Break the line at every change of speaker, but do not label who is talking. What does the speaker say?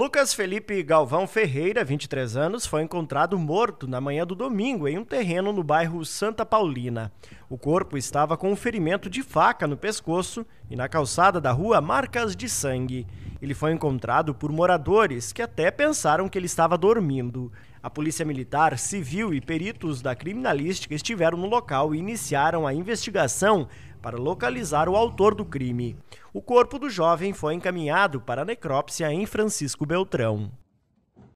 Lucas Felipe Galvão Ferreira, 23 anos, foi encontrado morto na manhã do domingo em um terreno no bairro Santa Paulina. O corpo estava com um ferimento de faca no pescoço e na calçada da rua marcas de sangue. Ele foi encontrado por moradores que até pensaram que ele estava dormindo. A Polícia Militar, Civil e peritos da criminalística estiveram no local e iniciaram a investigação para localizar o autor do crime. O corpo do jovem foi encaminhado para a necrópsia em Francisco Beltrão.